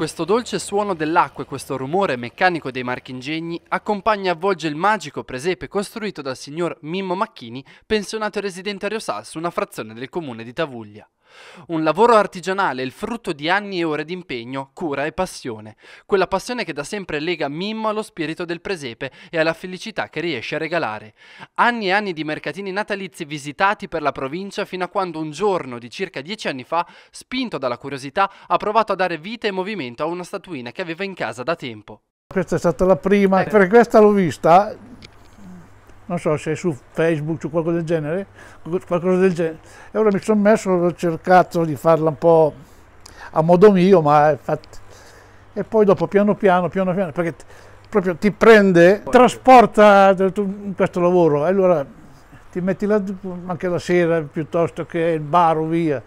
Questo dolce suono dell'acqua e questo rumore meccanico dei marchingegni accompagna e avvolge il magico presepe costruito dal signor Mimmo Macchini, pensionato e residente a Riosal su una frazione del comune di Tavuglia. Un lavoro artigianale, il frutto di anni e ore di impegno, cura e passione. Quella passione che da sempre lega Mimmo allo spirito del presepe e alla felicità che riesce a regalare. Anni e anni di mercatini natalizi visitati per la provincia fino a quando un giorno di circa dieci anni fa, spinto dalla curiosità, ha provato a dare vita e movimento a una statuina che aveva in casa da tempo. Questa è stata la prima, eh. per questa l'ho vista, non so se su Facebook o qualcosa del genere, qualcosa del genere. E ora mi sono messo, ho cercato di farla un po' a modo mio, ma infatti... E poi dopo piano piano, piano piano, perché proprio ti prende, trasporta questo lavoro. E allora ti metti là anche la sera piuttosto che il bar o via.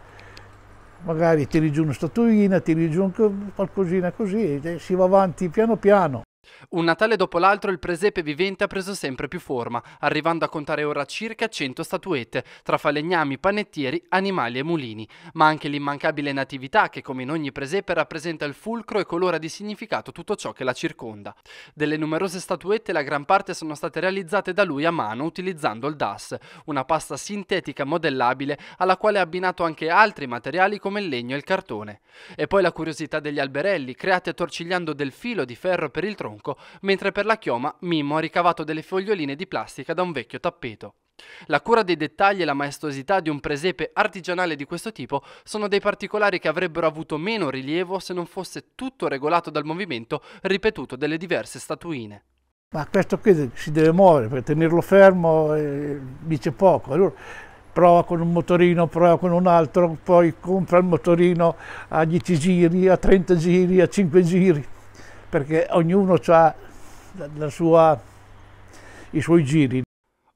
Magari tiri giù una statuina, tiri giù qualcosina così, e si va avanti piano piano. Un Natale dopo l'altro il presepe vivente ha preso sempre più forma, arrivando a contare ora circa 100 statuette, tra falegnami, panettieri, animali e mulini, ma anche l'immancabile natività che come in ogni presepe rappresenta il fulcro e colora di significato tutto ciò che la circonda. Delle numerose statuette la gran parte sono state realizzate da lui a mano utilizzando il DAS, una pasta sintetica modellabile alla quale ha abbinato anche altri materiali come il legno e il cartone. E poi la curiosità degli alberelli, creati attorcigliando del filo di ferro per il tronco bianco, mentre per la chioma Mimmo ha ricavato delle foglioline di plastica da un vecchio tappeto. La cura dei dettagli e la maestosità di un presepe artigianale di questo tipo sono dei particolari che avrebbero avuto meno rilievo se non fosse tutto regolato dal movimento ripetuto delle diverse statuine. Ma questo qui si deve muovere, per tenerlo fermo eh, dice poco. Allora prova con un motorino, prova con un altro, poi compra il motorino a 10 giri, a 30 giri, a 5 giri perché ognuno ha la sua, i suoi giri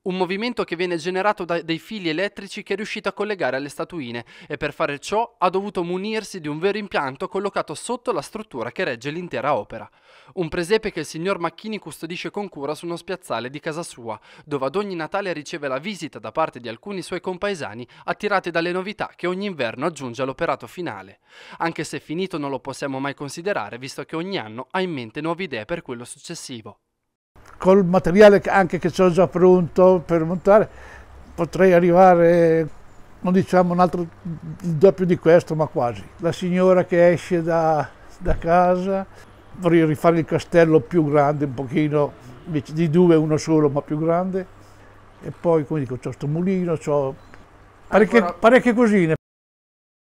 un movimento che viene generato da dei fili elettrici che è riuscito a collegare alle statuine e per fare ciò ha dovuto munirsi di un vero impianto collocato sotto la struttura che regge l'intera opera. Un presepe che il signor Macchini custodisce con cura su uno spiazzale di casa sua, dove ad ogni Natale riceve la visita da parte di alcuni suoi compaesani attirati dalle novità che ogni inverno aggiunge all'operato finale. Anche se finito non lo possiamo mai considerare, visto che ogni anno ha in mente nuove idee per quello successivo col materiale anche che ho già pronto per montare potrei arrivare, non diciamo un altro, il doppio di questo, ma quasi. La signora che esce da, da casa, vorrei rifare il castello più grande, un pochino, invece di due uno solo, ma più grande. E poi, come dico, ho questo mulino, c'ho parecchie, parecchie cosine.